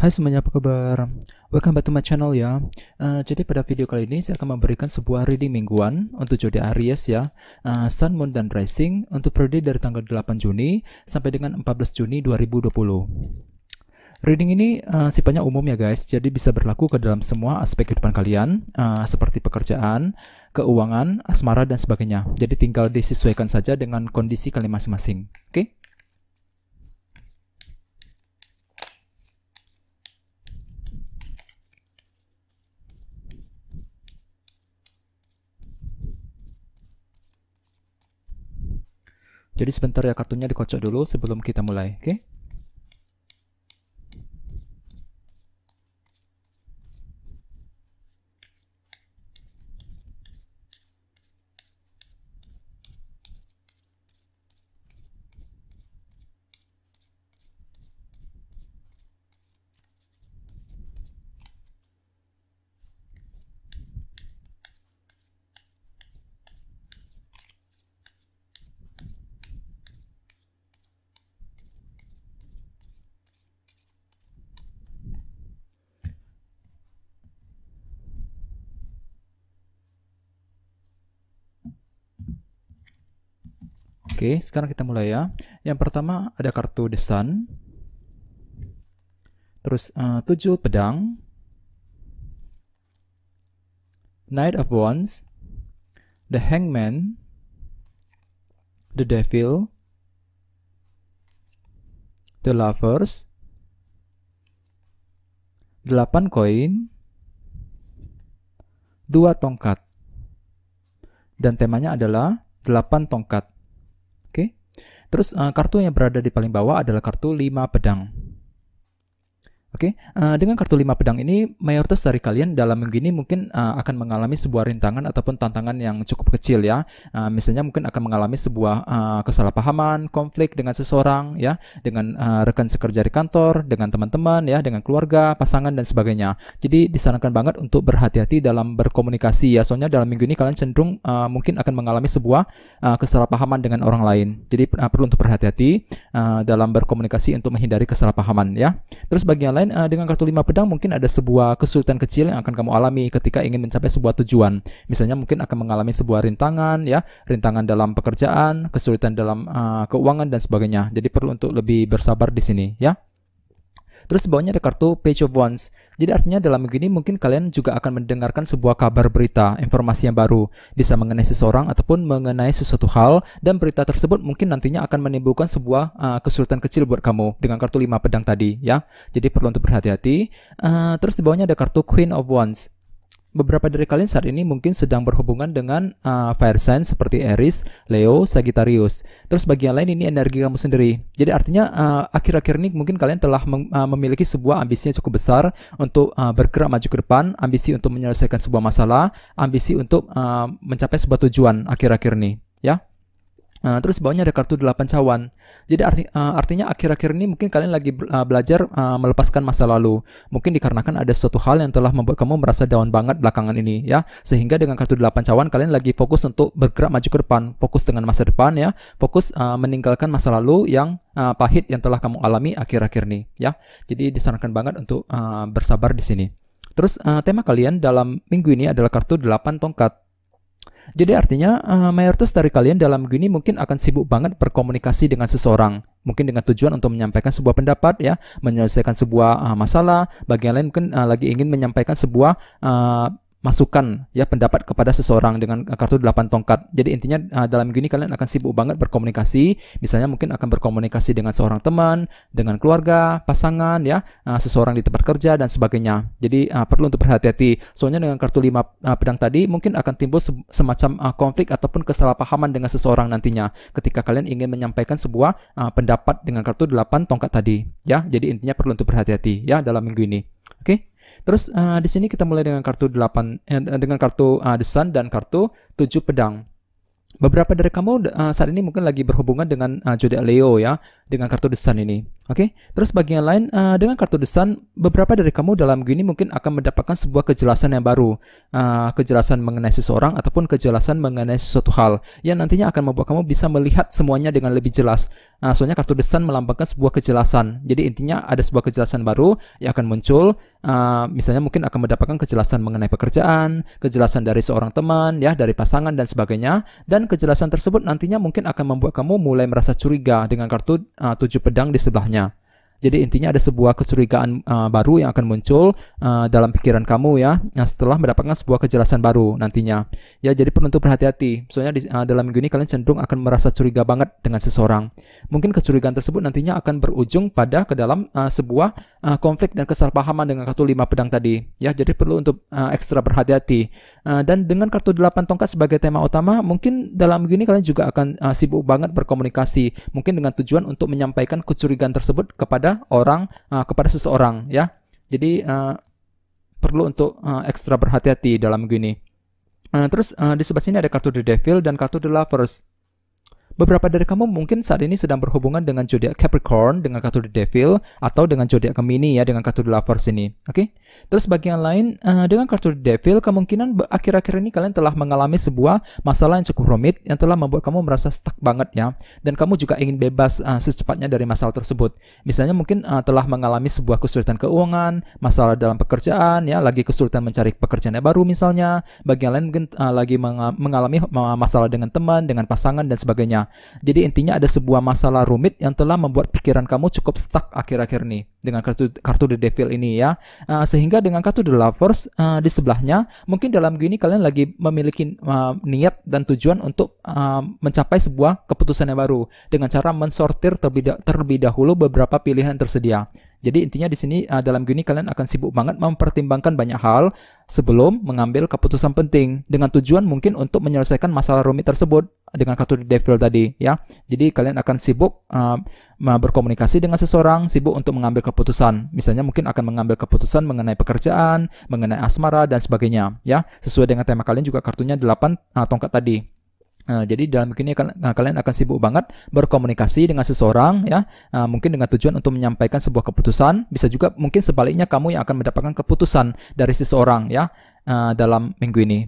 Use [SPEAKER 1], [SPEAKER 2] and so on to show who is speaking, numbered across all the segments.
[SPEAKER 1] Hai semuanya, apa kabar? Welcome back to my channel ya. Uh, jadi pada video kali ini saya akan memberikan sebuah reading mingguan untuk jodi Aries ya, uh, Sun, Moon, dan Rising untuk periode dari tanggal 8 Juni sampai dengan 14 Juni 2020. Reading ini uh, sifatnya umum ya guys, jadi bisa berlaku ke dalam semua aspek kehidupan kalian, uh, seperti pekerjaan, keuangan, asmara, dan sebagainya. Jadi tinggal disesuaikan saja dengan kondisi kalian masing-masing. Oke? Okay? Jadi sebentar ya kartunya dikocok dulu sebelum kita mulai, oke? Okay? Oke, sekarang kita mulai ya. Yang pertama ada kartu The Sun. Terus uh, tujuh pedang. Knight of Wands. The Hangman. The Devil. The Lovers. delapan koin. dua tongkat. Dan temanya adalah delapan tongkat. Terus eh, kartu yang berada di paling bawah adalah kartu 5 pedang. Oke, okay? uh, eh, dengan kartu lima pedang ini, mayoritas dari kalian dalam minggu ini mungkin uh, akan mengalami sebuah rintangan ataupun tantangan yang cukup kecil ya. Uh, misalnya mungkin akan mengalami sebuah uh, kesalahpahaman, konflik dengan seseorang ya, dengan uh, rekan sekerja di kantor, dengan teman-teman ya, dengan keluarga, pasangan dan sebagainya. Jadi disarankan banget untuk berhati-hati dalam berkomunikasi ya. Soalnya dalam minggu ini kalian cenderung uh, mungkin akan mengalami sebuah uh, kesalahpahaman dengan orang lain. Jadi uh, perlu untuk berhati-hati uh, dalam berkomunikasi untuk menghindari kesalahpahaman ya. Terus bagian lain lain, uh, dengan kartu lima pedang mungkin ada sebuah kesulitan kecil yang akan kamu alami ketika ingin mencapai sebuah tujuan. Misalnya mungkin akan mengalami sebuah rintangan, ya, rintangan dalam pekerjaan, kesulitan dalam uh, keuangan dan sebagainya. Jadi perlu untuk lebih bersabar di sini, ya. Terus di bawahnya ada kartu Page of Wands. Jadi artinya dalam begini mungkin kalian juga akan mendengarkan sebuah kabar berita, informasi yang baru, bisa mengenai seseorang ataupun mengenai sesuatu hal dan berita tersebut mungkin nantinya akan menimbulkan sebuah uh, kesulitan kecil buat kamu dengan kartu 5 pedang tadi ya. Jadi perlu untuk berhati-hati. Uh, terus di bawahnya ada kartu Queen of Wands. Beberapa dari kalian saat ini mungkin sedang berhubungan dengan uh, fire sign seperti Aries, Leo, Sagittarius. Terus bagian lain ini energi kamu sendiri. Jadi artinya uh, akhir-akhir uh, ini mungkin kalian telah mem uh, memiliki sebuah ambisi yang cukup besar untuk uh, bergerak maju ke depan, ambisi untuk menyelesaikan sebuah masalah, ambisi untuk uh, mencapai sebuah tujuan akhir-akhir ini. Uh, terus bawahnya ada kartu 8 cawan. Jadi arti, uh, artinya akhir-akhir ini mungkin kalian lagi uh, belajar uh, melepaskan masa lalu. Mungkin dikarenakan ada suatu hal yang telah membuat kamu merasa down banget belakangan ini ya. Sehingga dengan kartu 8 cawan kalian lagi fokus untuk bergerak maju ke depan, fokus dengan masa depan ya, fokus uh, meninggalkan masa lalu yang uh, pahit yang telah kamu alami akhir-akhir ini ya. Jadi disarankan banget untuk uh, bersabar di sini. Terus uh, tema kalian dalam minggu ini adalah kartu 8 tongkat. Jadi artinya uh, eh, mayoritas dari kalian dalam gini mungkin akan sibuk banget berkomunikasi dengan seseorang, mungkin dengan tujuan untuk menyampaikan sebuah pendapat ya, menyelesaikan sebuah uh, masalah, bagian lain mungkin uh, lagi ingin menyampaikan sebuah uh, masukan ya pendapat kepada seseorang dengan eh, kartu 8 tongkat. Jadi intinya uh, dalam ini kalian akan sibuk banget berkomunikasi. Misalnya mungkin akan berkomunikasi dengan seorang teman, dengan keluarga, pasangan ya, eh, seseorang di tempat kerja dan sebagainya. Jadi perlu untuk berhati-hati. Soalnya dengan kartu 5 uh, pedang tadi mungkin akan timbul semacam konflik ataupun kesalahpahaman dengan seseorang nantinya ketika kalian ingin menyampaikan sebuah pendapat dengan kartu 8 tongkat tadi ya. Jadi intinya perlu untuk berhati-hati ya dalam minggu ini. Oke? Okay? Terus uh, di sini kita mulai dengan kartu 8 eh, dengan kartu uh, eh, desan dan kartu 7 pedang. Beberapa dari kamu uh, saat ini mungkin lagi berhubungan dengan uh, Leo ya, dengan kartu desan ini. Oke. Okay? Terus bagian lain uh, dengan kartu desan, beberapa dari kamu dalam gini mungkin akan mendapatkan sebuah kejelasan yang baru, uh, kejelasan mengenai seseorang ataupun kejelasan mengenai suatu hal yang nantinya akan membuat kamu bisa melihat semuanya dengan lebih jelas. Uh, soalnya kartu desan melambangkan sebuah kejelasan. Jadi intinya ada sebuah kejelasan baru yang akan muncul. Uh, misalnya mungkin akan mendapatkan kejelasan mengenai pekerjaan, kejelasan dari seorang teman ya, dari pasangan dan sebagainya dan dan kejelasan tersebut nantinya mungkin akan membuat kamu mulai merasa curiga dengan kartu uh, tujuh pedang di sebelahnya. Jadi intinya ada sebuah kecurigaan uh, baru yang akan muncul uh, dalam pikiran kamu ya uh, setelah mendapatkan sebuah kejelasan baru nantinya. Ya jadi perlu untuk berhati-hati. Soalnya di, uh, dalam minggu ini kalian cenderung akan merasa curiga banget dengan seseorang. Mungkin kecurigaan tersebut nantinya akan berujung pada ke dalam uh, sebuah uh, konflik dan kesalahpahaman dengan kartu lima pedang tadi ya jadi perlu untuk uh, ekstra berhati-hati uh, dan dengan kartu delapan tongkat sebagai tema utama mungkin dalam begini kalian juga akan uh, sibuk banget berkomunikasi mungkin dengan tujuan untuk menyampaikan kecurigaan tersebut kepada orang uh, kepada seseorang ya jadi uh, perlu untuk uh, ekstra berhati-hati dalam begini Uh, terus uh, di sebelah sini ada kartu The Devil dan kartu The Lovers. Beberapa dari kamu mungkin saat ini sedang berhubungan dengan zodiak Capricorn, dengan kartu The Devil, atau dengan zodiak Gemini ya, dengan kartu The Lovers ini. Oke? Okay? Terus bagian lain, uh, dengan kartu The Devil, kemungkinan akhir-akhir ini kalian telah mengalami sebuah masalah yang cukup rumit, yang telah membuat kamu merasa stuck banget ya. Dan kamu juga ingin bebas uh, secepatnya dari masalah tersebut. Misalnya mungkin uh, telah mengalami sebuah kesulitan keuangan, masalah dalam pekerjaan, ya, lagi kesulitan mencari pekerjaan yang baru misalnya. bagian lain mungkin uh, lagi mengalami masalah dengan teman, dengan pasangan, dan sebagainya. Jadi intinya ada sebuah masalah rumit yang telah membuat pikiran kamu cukup stuck akhir-akhir ini dengan kartu kartu The Devil ini ya. Uh, sehingga dengan kartu The Lovers uh, di sebelahnya, mungkin dalam gini kalian lagi memiliki uh, niat dan tujuan untuk uh, mencapai sebuah keputusan yang baru dengan cara mensortir terlebih, terlebih dahulu beberapa pilihan tersedia. Jadi intinya di sini uh, dalam gini kalian akan sibuk banget mempertimbangkan banyak hal sebelum mengambil keputusan penting dengan tujuan mungkin untuk menyelesaikan masalah rumit tersebut dengan kartu devil tadi ya. Jadi kalian akan sibuk uh, berkomunikasi dengan seseorang, sibuk untuk mengambil keputusan. Misalnya mungkin akan mengambil keputusan mengenai pekerjaan, mengenai asmara dan sebagainya ya. Sesuai dengan tema kalian juga kartunya 8 uh, tongkat tadi. Nah, jadi dalam ini nah, kalian akan sibuk banget berkomunikasi dengan seseorang ya, nah, mungkin dengan tujuan untuk menyampaikan sebuah keputusan, bisa juga mungkin sebaliknya kamu yang akan mendapatkan keputusan dari seseorang ya eh, dalam minggu ini.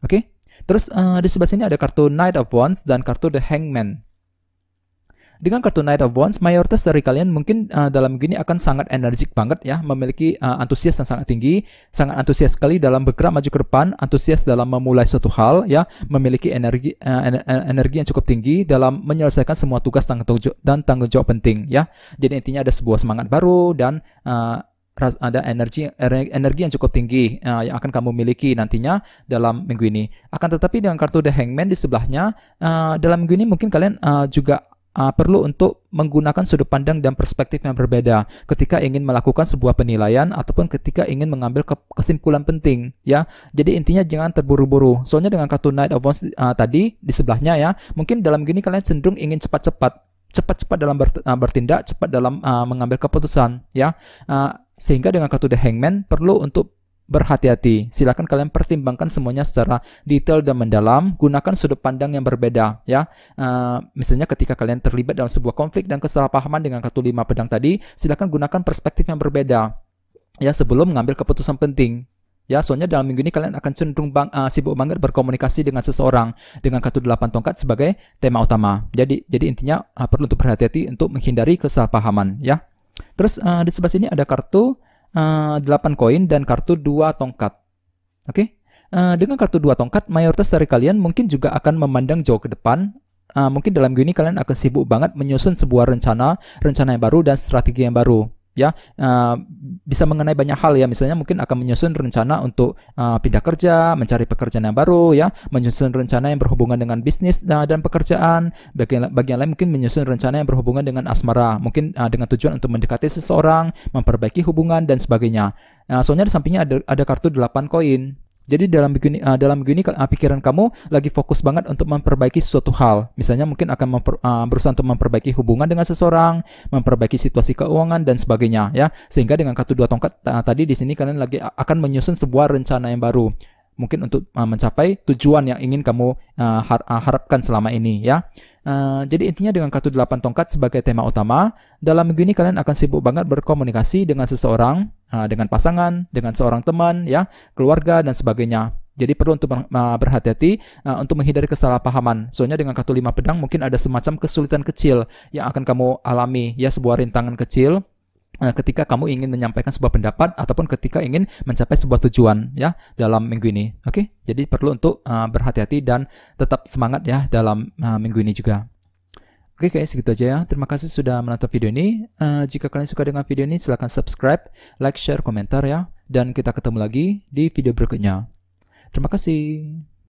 [SPEAKER 1] Oke? Okay? Terus uh, di sebelah sini ada kartu Knight of Wands dan kartu The Hangman. Dengan kartu Knight of Wands, mayoritas dari kalian mungkin uh, dalam gini akan sangat energik banget ya, memiliki uh, antusias yang sangat tinggi, sangat antusias sekali dalam bergerak maju ke depan, antusias dalam memulai suatu hal ya, memiliki energi uh, energi yang cukup tinggi dalam menyelesaikan semua tugas dan tanggung jawab penting ya. Jadi intinya ada sebuah semangat baru dan uh, ada energi energi yang cukup tinggi uh, yang akan kamu miliki nantinya dalam minggu ini. Akan tetapi dengan kartu The Hangman di sebelahnya uh, dalam minggu ini mungkin kalian uh, juga uh, perlu untuk menggunakan sudut pandang dan perspektif yang berbeda ketika ingin melakukan sebuah penilaian ataupun ketika ingin mengambil ke kesimpulan penting ya. Jadi intinya jangan terburu-buru. Soalnya dengan kartu Knight of Wands uh, tadi di sebelahnya ya, mungkin dalam gini kalian cenderung ingin cepat-cepat cepat-cepat dalam ah, bertindak, cepat dalam uh, mengambil keputusan ya. Uh, sehingga dengan kartu The Hangman perlu untuk berhati-hati. Silakan kalian pertimbangkan semuanya secara detail dan mendalam. Gunakan sudut pandang yang berbeda, ya. Uh, misalnya ketika kalian terlibat dalam sebuah konflik dan kesalahpahaman dengan kartu lima pedang tadi, silakan gunakan perspektif yang berbeda, ya, sebelum mengambil keputusan penting. Ya, soalnya dalam minggu ini kalian akan cenderung bang, uh, sibuk banget berkomunikasi dengan seseorang dengan kartu delapan tongkat sebagai tema utama. Jadi, jadi intinya uh, perlu untuk berhati-hati untuk menghindari kesalahpahaman, ya. Terus uh, di sebelah sini ada kartu uh, eh, 8 koin dan kartu 2 tongkat. Oke? Okay? Uh, eh, dengan kartu 2 tongkat, mayoritas dari kalian mungkin juga akan memandang jauh ke depan. Uh, mungkin dalam game ini kalian akan sibuk banget menyusun sebuah rencana, rencana yang baru dan strategi yang baru ya uh, bisa mengenai banyak hal ya misalnya mungkin akan menyusun rencana untuk uh, pindah kerja mencari pekerjaan yang baru ya menyusun rencana yang berhubungan dengan bisnis uh, dan pekerjaan bagian bagian lain mungkin menyusun rencana yang berhubungan dengan asmara mungkin uh, dengan tujuan untuk mendekati seseorang memperbaiki hubungan dan sebagainya nah, soalnya di sampingnya ada ada kartu 8 koin jadi dalam begini ini, uh, eh, dalam begini ini uh, eh, pikiran kamu lagi fokus banget untuk memperbaiki suatu hal. Misalnya mungkin akan memper, uh, berusaha untuk memperbaiki hubungan dengan seseorang, memperbaiki situasi keuangan dan sebagainya ya. Sehingga dengan kartu dua tongkat uh, tadi di sini kalian lagi akan menyusun sebuah rencana yang baru. Mungkin untuk uh, mencapai tujuan yang ingin kamu uh, har uh, harapkan selama ini ya. Uh, jadi intinya dengan kartu delapan tongkat sebagai tema utama, dalam begini kalian akan sibuk banget berkomunikasi dengan seseorang dengan pasangan, dengan seorang teman, ya, keluarga dan sebagainya. Jadi perlu untuk berhati-hati untuk menghindari kesalahpahaman. Soalnya dengan kartu lima pedang mungkin ada semacam kesulitan kecil yang akan kamu alami, ya sebuah rintangan kecil eh, ketika kamu ingin menyampaikan sebuah pendapat ataupun ketika ingin mencapai sebuah tujuan ya dalam minggu ini. Oke? Jadi perlu untuk eh, berhati-hati dan tetap semangat ya dalam eh, minggu ini juga. Oke okay guys, segitu aja ya. Terima kasih sudah menonton video ini. Uh, jika kalian suka dengan video ini, silahkan subscribe, like, share, komentar ya. Dan kita ketemu lagi di video berikutnya. Terima kasih.